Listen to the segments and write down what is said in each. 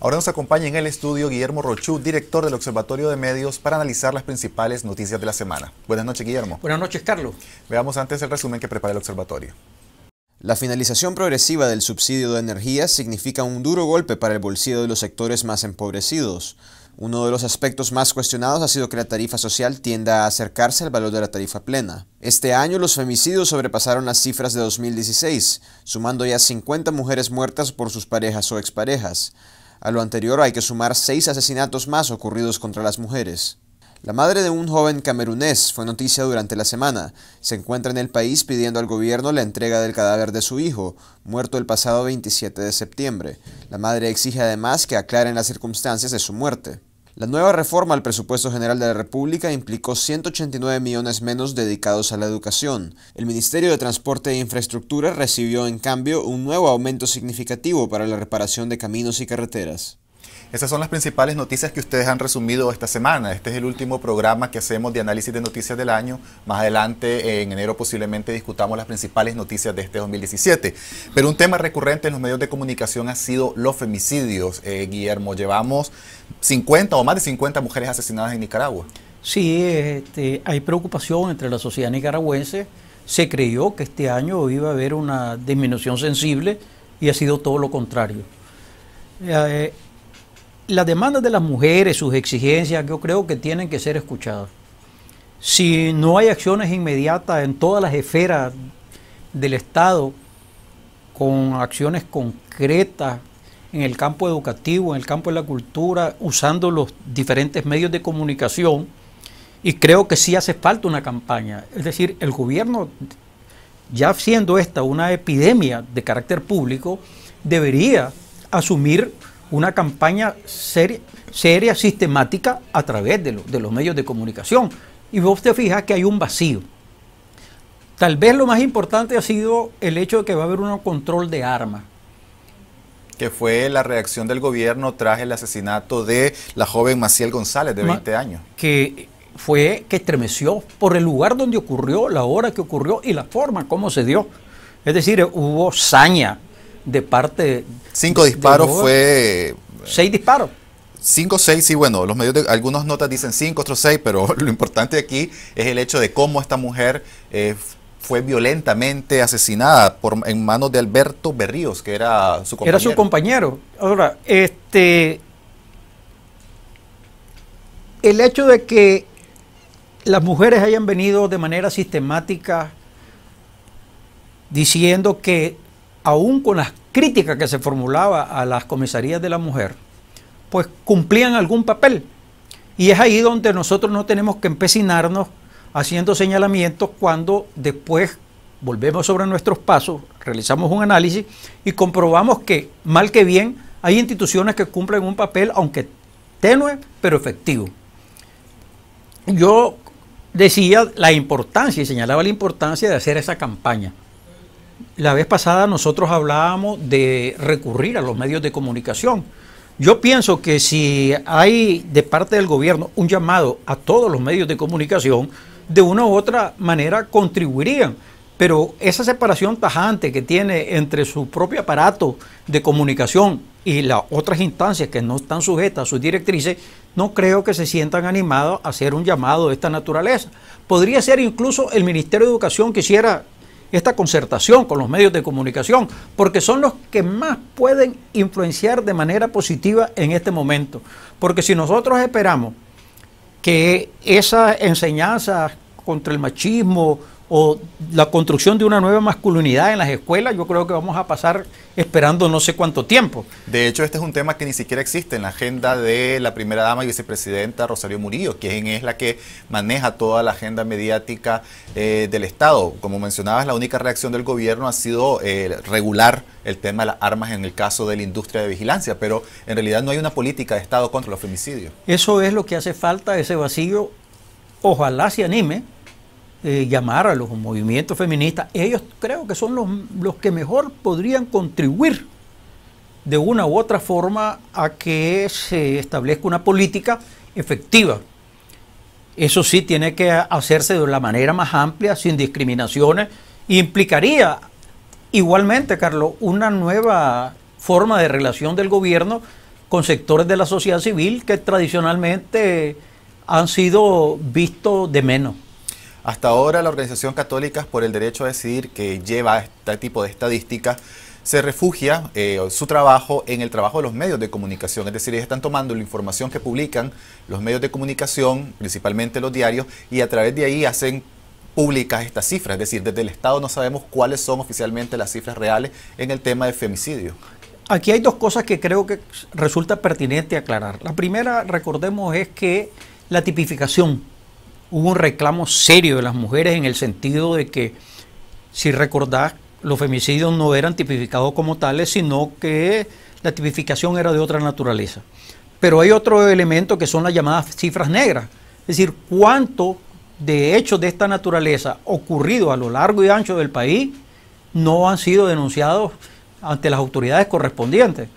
Ahora nos acompaña en el estudio Guillermo Rochú, director del Observatorio de Medios, para analizar las principales noticias de la semana. Buenas noches, Guillermo. Buenas noches, Carlos. Veamos antes el resumen que prepara el observatorio. La finalización progresiva del subsidio de energía significa un duro golpe para el bolsillo de los sectores más empobrecidos. Uno de los aspectos más cuestionados ha sido que la tarifa social tienda a acercarse al valor de la tarifa plena. Este año los femicidios sobrepasaron las cifras de 2016, sumando ya 50 mujeres muertas por sus parejas o exparejas. A lo anterior hay que sumar seis asesinatos más ocurridos contra las mujeres. La madre de un joven camerunés fue noticia durante la semana. Se encuentra en el país pidiendo al gobierno la entrega del cadáver de su hijo, muerto el pasado 27 de septiembre. La madre exige además que aclaren las circunstancias de su muerte. La nueva reforma al presupuesto general de la República implicó 189 millones menos dedicados a la educación. El Ministerio de Transporte e Infraestructura recibió en cambio un nuevo aumento significativo para la reparación de caminos y carreteras. Esas son las principales noticias que ustedes han resumido esta semana. Este es el último programa que hacemos de análisis de noticias del año. Más adelante, eh, en enero, posiblemente discutamos las principales noticias de este 2017. Pero un tema recurrente en los medios de comunicación ha sido los femicidios. Eh, Guillermo, llevamos 50 o más de 50 mujeres asesinadas en Nicaragua. Sí, este, hay preocupación entre la sociedad nicaragüense. Se creyó que este año iba a haber una disminución sensible y ha sido todo lo contrario. Eh, las demandas de las mujeres, sus exigencias, yo creo que tienen que ser escuchadas. Si no hay acciones inmediatas en todas las esferas del Estado, con acciones concretas en el campo educativo, en el campo de la cultura, usando los diferentes medios de comunicación, y creo que sí hace falta una campaña. Es decir, el gobierno, ya siendo esta una epidemia de carácter público, debería asumir una campaña seria, seria sistemática a través de, los medios de comunicación. Y vos te fijas que hay un vacío. Tal vez lo más importante ha sido el hecho de que va a haber un control de armas. Que fue la reacción del gobierno tras el asesinato de la joven Maciel González, de 20 años. Que fue que estremeció por el lugar donde ocurrió, la hora que ocurrió y la forma como se dio. Es decir, hubo saña, de parte. Cinco disparos fue. Seis disparos. Cinco, seis, sí, bueno, los medios algunas notas dicen cinco, otros seis, pero lo importante aquí es el hecho de cómo esta mujer eh, fue violentamente asesinada en manos de Alberto Berríos, que era su compañero. Era su compañero. Ahora, este. El hecho de que las mujeres hayan venido de manera sistemática diciendo que aún con las críticas que se formulaba a las comisarías de la mujer, pues cumplían algún papel. Y es ahí donde nosotros no tenemos que empecinarnos haciendo señalamientos cuando después volvemos sobre nuestros pasos, realizamos un análisis y comprobamos que, mal que bien, hay instituciones que cumplen un papel, aunque tenue, pero efectivo. Yo decía la importancia y señalaba la importancia de hacer esa campaña la vez pasada nosotros hablábamos de recurrir a los medios de comunicación. Yo pienso que si hay de parte del gobierno un llamado a todos los medios de comunicación, de una u otra manera contribuirían. Pero esa separación tajante que tiene entre su propio aparato de comunicación y las otras instancias que no están sujetas a sus directrices, no creo que se sientan animados a hacer un llamado de esta naturaleza. Podría ser incluso el Ministerio de Educación quisiera esta concertación con los medios de comunicación, porque son los que más pueden influenciar de manera positiva en este momento. Porque si nosotros esperamos que esas enseñanzas contra el machismo, o la construcción de una nueva masculinidad en las escuelas, yo creo que vamos a pasar esperando no sé cuánto tiempo. De hecho, este es un tema que ni siquiera existe en la agenda de la primera dama y vicepresidenta Rosario Murillo, quien es la que maneja toda la agenda mediática eh, del Estado. Como mencionabas, la única reacción del gobierno ha sido eh, regular el tema de las armas en el caso de la industria de vigilancia, pero en realidad no hay una política de Estado contra los femicidios. Eso es lo que hace falta, ese vacío. Ojalá se anime eh, llamar a los movimientos feministas, ellos creo que son los, los que mejor podrían contribuir de una u otra forma a que se establezca una política efectiva. Eso sí tiene que hacerse de la manera más amplia, sin discriminaciones, implicaría igualmente, Carlos, una nueva forma de relación del gobierno con sectores de la sociedad civil que tradicionalmente han sido vistos de menos. Hasta ahora la Organización Católica por el Derecho a Decidir, que lleva este tipo de estadísticas, se refugia eh, su trabajo en el trabajo de los medios de comunicación, es decir, ellos están tomando la información que publican los medios de comunicación, principalmente los diarios, y a través de ahí hacen públicas estas cifras, es decir, desde el Estado no sabemos cuáles son oficialmente las cifras reales en el tema de femicidio. Aquí hay dos cosas que creo que resulta pertinente aclarar. La primera, recordemos, es que la tipificación hubo un reclamo serio de las mujeres en el sentido de que, si recordás, los femicidios no eran tipificados como tales, sino que la tipificación era de otra naturaleza. Pero hay otro elemento que son las llamadas cifras negras, es decir, cuánto de hechos de esta naturaleza ocurridos a lo largo y ancho del país no han sido denunciados ante las autoridades correspondientes.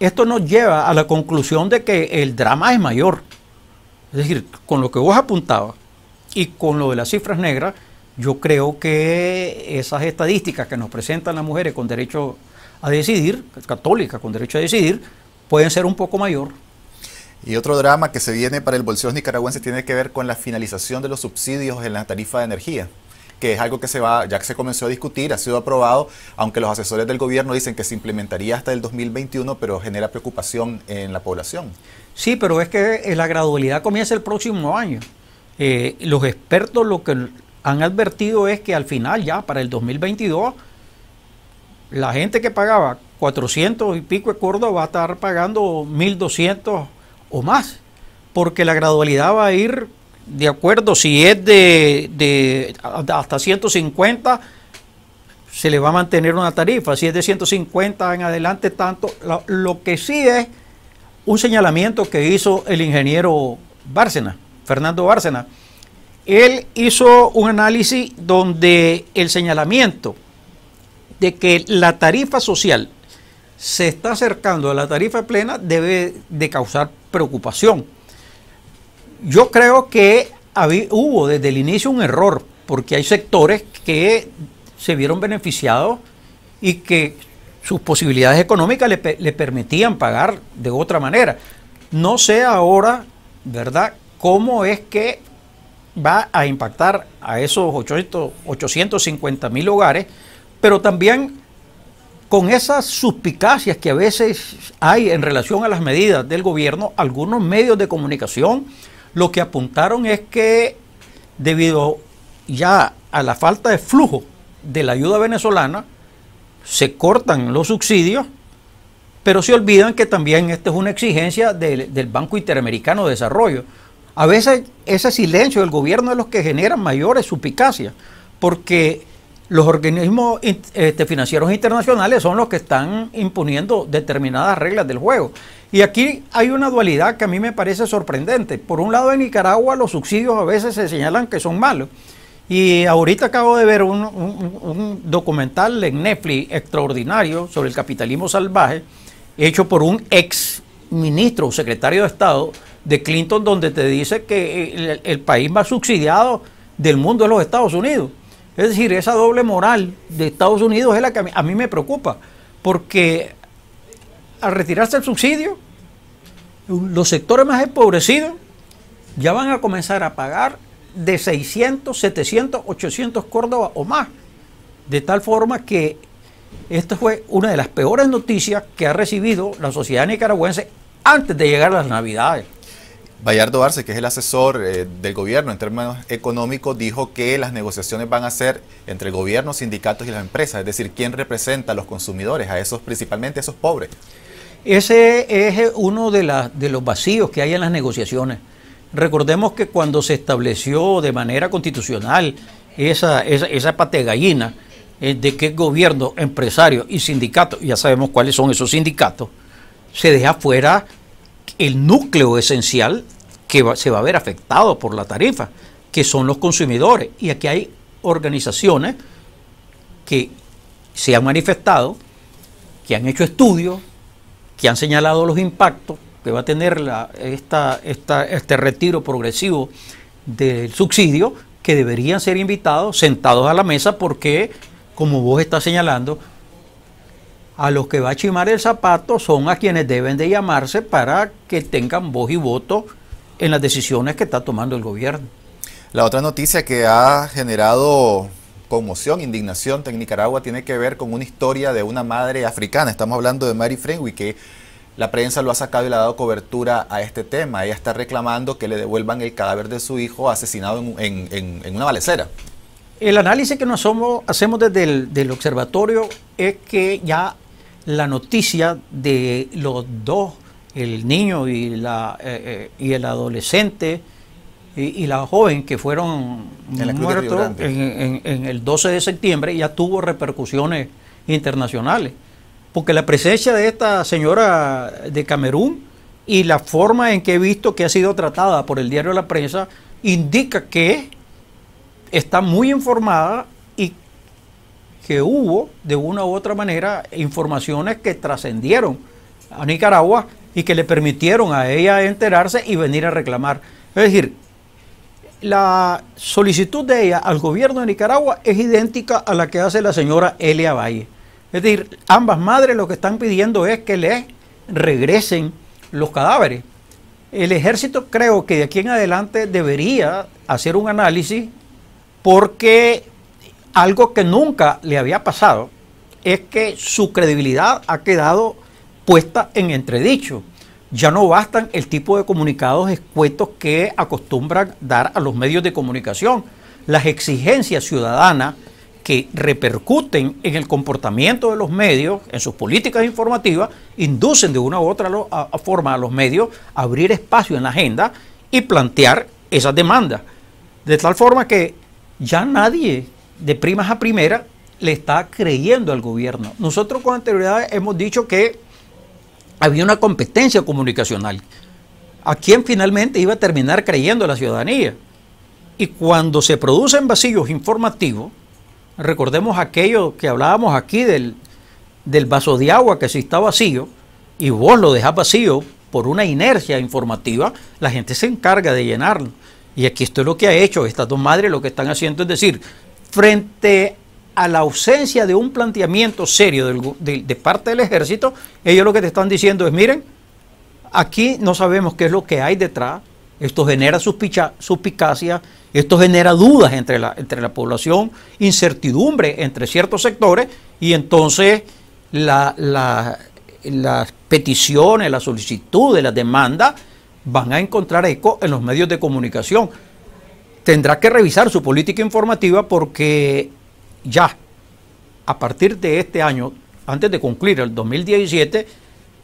Esto nos lleva a la conclusión de que el drama es mayor. Es decir, con lo que vos apuntabas y con lo de las cifras negras, yo creo que esas estadísticas que nos presentan las mujeres con derecho a decidir, católicas con derecho a decidir, pueden ser un poco mayor. Y otro drama que se viene para el bolsillo nicaragüense tiene que ver con la finalización de los subsidios en la tarifa de energía que es algo que se va, ya que se comenzó a discutir, ha sido aprobado, aunque los asesores del gobierno dicen que se implementaría hasta el 2021, pero genera preocupación en la población. Sí, pero es que eh, la gradualidad comienza el próximo año. Eh, los expertos lo que han advertido es que al final, ya para el 2022, la gente que pagaba 400 y pico de Córdoba va a estar pagando 1200 o más, porque la gradualidad va a ir de acuerdo, si es de, hasta 150 se le va a mantener una tarifa, si es de 150 en adelante tanto, lo que sí es un señalamiento que hizo el ingeniero Bárcena, Fernando Bárcena. Él hizo un análisis donde el señalamiento de que la tarifa social se está acercando a la tarifa plena debe de causar preocupación. Yo creo que hubo desde el inicio un error, porque hay sectores que se vieron beneficiados y que sus posibilidades económicas le, permitían pagar de otra manera. No sé ahora, ¿verdad?, cómo es que va a impactar a esos 850 mil hogares, pero también con esas suspicacias que a veces hay en relación a las medidas del gobierno, algunos medios de comunicación lo que apuntaron es que debido ya a la falta de flujo de la ayuda venezolana, se cortan los subsidios, pero se olvidan que también esta es una exigencia del, Banco Interamericano de Desarrollo. A veces ese silencio del gobierno es los que generan mayores suspicacias, porque los organismos este, financieros internacionales son los que están imponiendo determinadas reglas del juego. Y aquí hay una dualidad que a mí me parece sorprendente. Por un lado, en Nicaragua los subsidios a veces se señalan que son malos y ahorita acabo de ver un, documental en Netflix extraordinario sobre el capitalismo salvaje, hecho por un ex ministro, secretario de Estado de Clinton, donde te dice que el, país más subsidiado del mundo es los Estados Unidos. Es decir, esa doble moral de Estados Unidos es la que a mí me preocupa, porque al retirarse el subsidio, los sectores más empobrecidos ya van a comenzar a pagar de 600, 700, 800 Córdoba o más. De tal forma que esta fue una de las peores noticias que ha recibido la sociedad nicaragüense antes de llegar a las Navidades. Bayardo Arce, que es el asesor eh, del gobierno en términos económicos, dijo que las negociaciones van a ser entre gobiernos, gobierno, sindicatos y las empresas, es decir, quién representa a los consumidores, a esos principalmente a esos pobres. Ese es uno de, de los vacíos que hay en las negociaciones. Recordemos que cuando se estableció de manera constitucional esa, esa, esa pate gallina eh, de que gobierno, empresarios y sindicatos, ya sabemos cuáles son esos sindicatos, se deja fuera el núcleo esencial que se va a ver afectado por la tarifa, que son los consumidores. Y aquí hay organizaciones que se han manifestado, que han hecho estudios, que han señalado los impactos, que va a tener esta, este retiro progresivo del subsidio, que deberían ser invitados, sentados a la mesa, porque, como vos estás señalando, a los que va a chimar el zapato son a quienes deben de llamarse para que tengan voz y voto en las decisiones que está tomando el gobierno. La otra noticia que ha generado conmoción, indignación en Nicaragua tiene que ver con una historia de una madre africana. Estamos hablando de Mary Frenwick, que la prensa lo ha sacado y le ha dado cobertura a este tema. Ella está reclamando que le devuelvan el cadáver de su hijo asesinado en, una balecera. El análisis que nosotros hacemos desde el del observatorio es que ya la noticia de los dos, el niño y, la, eh, eh, y el adolescente y, la joven que fueron muertos en, en el 12 de septiembre, ya tuvo repercusiones internacionales porque la presencia de esta señora de Camerún y la forma en que he visto que ha sido tratada por el diario La Prensa indica que está muy informada y que hubo de una u otra manera informaciones que trascendieron a Nicaragua y que le permitieron a ella enterarse y venir a reclamar. Es decir, la solicitud de ella al gobierno de Nicaragua es idéntica a la que hace la señora Elia Valle. Es decir, ambas madres lo que están pidiendo es que les regresen los cadáveres. El ejército creo que de aquí en adelante debería hacer un análisis porque algo que nunca le había pasado es que su credibilidad ha quedado puesta en entredicho. Ya no bastan el tipo de comunicados escuetos que acostumbran dar a los medios de comunicación. Las exigencias ciudadanas que repercuten en el comportamiento de los medios, en sus políticas informativas, inducen de una u otra forma a los medios a abrir espacio en la agenda y plantear esas demandas. De tal forma que ya nadie de primas a primera le está creyendo al gobierno. Nosotros con anterioridad hemos dicho que había una competencia comunicacional. ¿A quién finalmente iba a terminar creyendo la ciudadanía? Y cuando se producen vacíos informativos, Recordemos aquello que hablábamos aquí del, vaso de agua que si está vacío y vos lo dejas vacío por una inercia informativa, la gente se encarga de llenarlo. Y aquí esto es lo que ha hecho estas dos madres, lo que están haciendo es decir, frente a la ausencia de un planteamiento serio de parte del ejército, ellos lo que te están diciendo es, miren, aquí no sabemos qué es lo que hay detrás, esto genera suspicacia, esto genera dudas entre la, entre la población, incertidumbre entre ciertos sectores y entonces la, las peticiones, las solicitudes, las demandas van a encontrar eco en los medios de comunicación. Tendrá que revisar su política informativa porque ya a partir de este año, antes de concluir el 2017,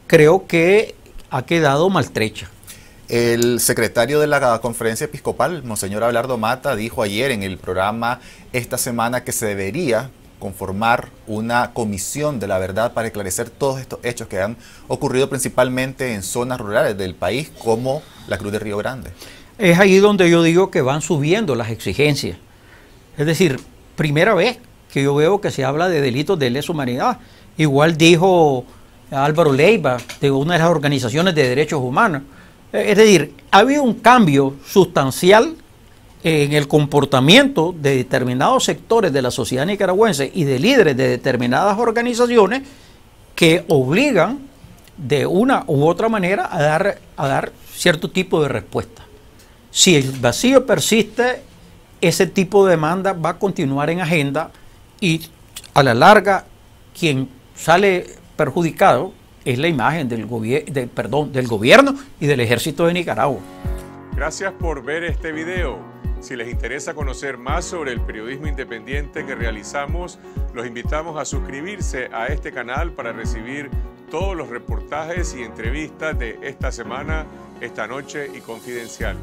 creo que ha quedado maltrecha. El secretario de la conferencia episcopal, Monseñor Abelardo Mata, dijo ayer en el programa esta semana que se debería conformar una comisión de la verdad para esclarecer todos estos hechos que han ocurrido principalmente en zonas rurales del país como la Cruz de Río Grande. Es ahí donde yo digo que van subiendo las exigencias. Es decir, primera vez que yo veo que se habla de delitos de lesa humanidad. Igual dijo Álvaro Leiva de una de las organizaciones de derechos humanos es decir, ha habido un cambio sustancial en el comportamiento de determinados sectores de la sociedad nicaragüense y de líderes de determinadas organizaciones que obligan de una u otra manera a dar, a dar cierto tipo de respuesta. Si el vacío persiste, ese tipo de demanda va a continuar en agenda y a la larga quien sale perjudicado es la imagen del, del perdón, del gobierno y del ejército de Nicaragua. Gracias por ver este video. Si les interesa conocer más sobre el periodismo independiente que realizamos, los invitamos a suscribirse a este canal para recibir todos los reportajes y entrevistas de esta semana, esta noche y confidencial.